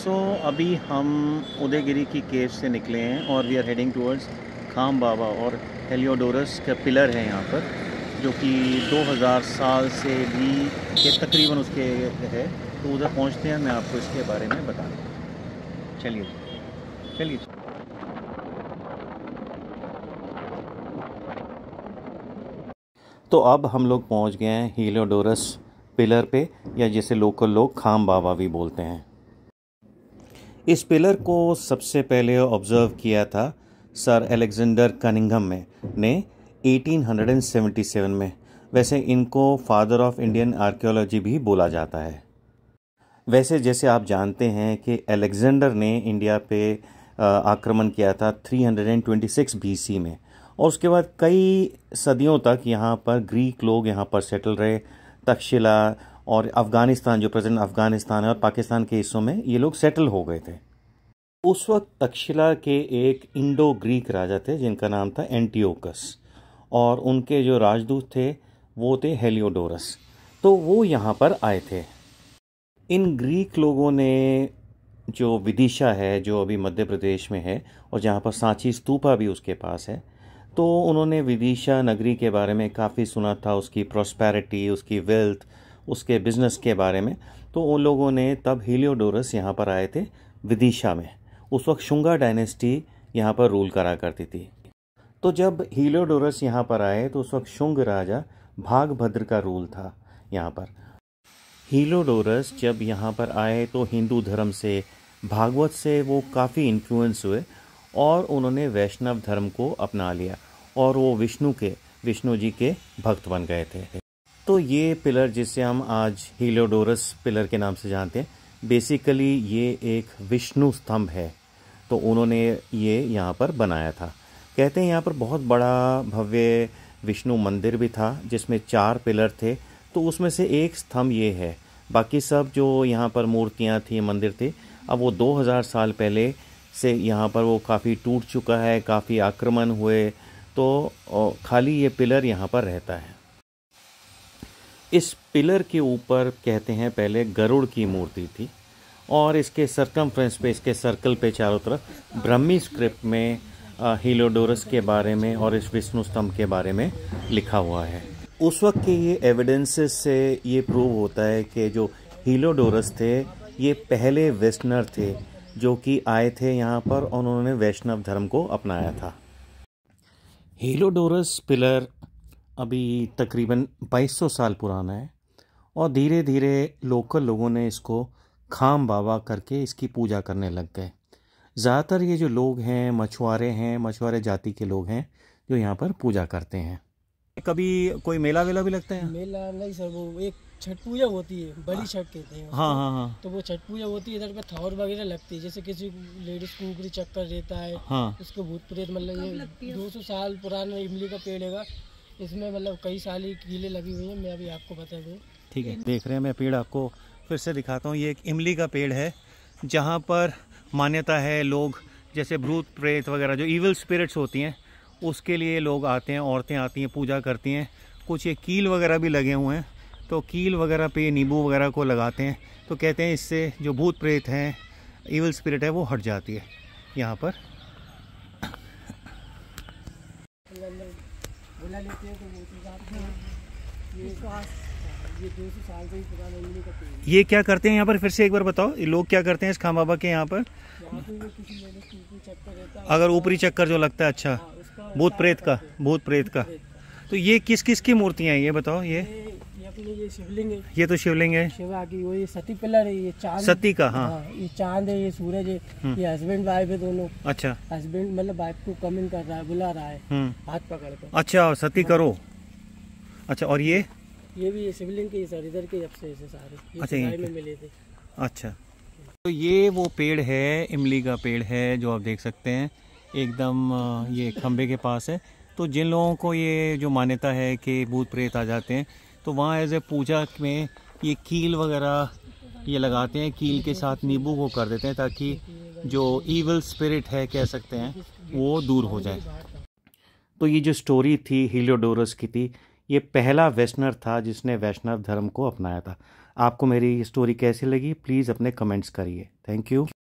सो so, अभी हम उदयगिरी की केव से निकले हैं और वी आर हेडिंग टूवर्ड्स खाम बाबा और हेलियोडोरस का पिलर है यहाँ पर जो कि 2000 साल से भी के तकरीबन उसके है तो उधर पहुँचते हैं मैं आपको इसके बारे में बता दूँ चलिए चलिए तो अब हम लोग पहुँच गए हैं हीलोडोरस पिलर पे या जिसे लोकल लोग खाम बाबा भी बोलते हैं इस पिलर को सबसे पहले ऑब्जर्व किया था सर एलेक्जेंडर कनिंगम में ने 1877 में वैसे इनको फादर ऑफ इंडियन आर्कियोलॉजी भी बोला जाता है वैसे जैसे आप जानते हैं कि एलेक्जेंडर ने इंडिया पे आक्रमण किया था 326 बीसी में और उसके बाद कई सदियों तक यहाँ पर ग्रीक लोग यहाँ पर सेटल रहे तक्षशिला और अफ़गानिस्तान जो प्रेजेंट अफ़गानिस्तान है और पाकिस्तान के हिस्सों में ये लोग सेटल हो गए थे उस वक्त तक्षशिला के एक इंडो ग्रीक राजा थे जिनका नाम था एंटीओकस और उनके जो राजदूत थे वो थे हेलियोडोरस तो वो यहाँ पर आए थे इन ग्रीक लोगों ने जो विदिशा है जो अभी मध्य प्रदेश में है और जहाँ पर सांची स्तूपा भी उसके पास है तो उन्होंने विदिशा नगरी के बारे में काफ़ी सुना था उसकी प्रॉस्पैरिटी उसकी वेल्थ उसके बिजनेस के बारे में तो उन लोगों ने तब हीलियोडोरस यहाँ पर आए थे विदिशा में उस वक्त शुंगा डायनेस्टी यहाँ पर रूल करा करती थी तो जब हीलियोडोरस यहाँ पर आए तो उस वक्त शुंग राजा भागभद्र का रूल था यहाँ पर हीलोडोरस जब यहाँ पर आए तो हिंदू धर्म से भागवत से वो काफ़ी इन्फ्लुएंस हुए और उन्होंने वैष्णव धर्म को अपना लिया और वो विष्णु के विष्णु जी के भक्त बन गए थे दोस्तों ये पिलर जिसे हम आज हीलोडोरस पिलर के नाम से जानते हैं बेसिकली ये एक विष्णु स्तंभ है तो उन्होंने ये यहाँ पर बनाया था कहते हैं यहाँ पर बहुत बड़ा भव्य विष्णु मंदिर भी था जिसमें चार पिलर थे तो उसमें से एक स्तंभ ये है बाकी सब जो यहाँ पर मूर्तियाँ थी मंदिर थे अब वो 2000 साल पहले से यहाँ पर वो काफ़ी टूट चुका है काफ़ी आक्रमण हुए तो खाली ये पिलर यहाँ पर रहता है इस पिलर के ऊपर कहते हैं पहले गरुड़ की मूर्ति थी और इसके सर्कम पे इसके सर्कल पे चारों तरफ ब्रह्मी स्क्रिप्ट में हीलोडोरस के बारे में और इस विष्णु स्तंभ के बारे में लिखा हुआ है उस वक्त के ये एविडेंसेस से ये प्रूव होता है कि जो हीलोडोरस थे ये पहले वेस्टनर थे जो कि आए थे यहाँ पर और उन्होंने वैष्णव धर्म को अपनाया था हीलोडोरस पिलर अभी तकरीबन 2200 साल पुराना है और धीरे धीरे लोकल लोगों ने इसको खाम बाबा करके इसकी पूजा करने लग गए ज़्यादातर ये जो लोग हैं मछुआरे हैं मछुआरे जाति के लोग हैं जो यहाँ पर पूजा करते हैं कभी कोई मेला वेला भी लगता है मेला नहीं सर वो एक छठ पूजा होती है बड़ी छठ कहते हैं हाँ हाँ हाँ तो वो छठ पूजा होती है इधर पे थावर वगैरह लगती है जैसे किसी लेडीज को ऊपरी चक्कर रहता है हाँ। उसको भूत प्रेत मतलब ये दो सौ साल पुराना इमली का पेड़ है इसमें मतलब कई सारी कीले लगी हुई हैं मैं अभी आपको बता दूँ ठीक है देख रहे हैं मैं पेड़ आपको फिर से दिखाता हूँ ये एक इमली का पेड़ है जहाँ पर मान्यता है लोग जैसे भूत प्रेत वगैरह जो ईवल स्पिरिट्स होती हैं उसके लिए लोग आते हैं औरतें आती हैं पूजा करती हैं कुछ ये कील वगैरह भी लगे हुए हैं तो कील वगैरह पे नींबू वगैरह को लगाते हैं तो कहते हैं इससे जो भूत प्रेत हैं ईवल स्पिरिट है वो हट जाती है यहाँ पर खुला लेते हैं तो वो चीज़ तो ये ये दो सौ साल से ही का पेड़ ये क्या करते हैं यहाँ पर फिर से एक बार बताओ ये लोग क्या करते हैं इस खाम बाबा के यहाँ पर अगर ऊपरी चक्कर जो लगता है अच्छा हाँ, भूत प्रेत का भूत प्रेत का तो ये किस किस की मूर्तियाँ हैं ये बताओ ये ये शिवलिंग है ये तो शिवलिंग है शिवा की वो ये सती पिलर है ये चांद सती का हाँ, हाँ ये चांद है ये सूरज है हम्म। ये हस्बैंड वाइफ है दोनों अच्छा हस्बैंड मतलब वाइफ को कम इन कर रहा है बुला रहा है हम्म। हाथ पकड़ कर अच्छा और सती हाँ। करो अच्छा और ये ये भी ये शिवलिंग के सर इधर के जब से सारे अच्छा में मिले थे अच्छा तो ये वो पेड़ है इमली का पेड़ है जो आप देख सकते हैं एकदम ये खम्बे के पास है तो जिन लोगों को ये जो मान्यता है कि भूत प्रेत आ जाते हैं तो वहाँ एज ए पूजा में ये कील वगैरह ये लगाते हैं कील के साथ नींबू को कर देते हैं ताकि जो ईवल स्पिरिट है कह सकते हैं वो दूर हो जाए तो ये जो स्टोरी थी हीलियोडोरस की थी ये पहला वैष्णव था जिसने वैष्णव धर्म को अपनाया था आपको मेरी ये स्टोरी कैसी लगी प्लीज़ अपने कमेंट्स करिए थैंक यू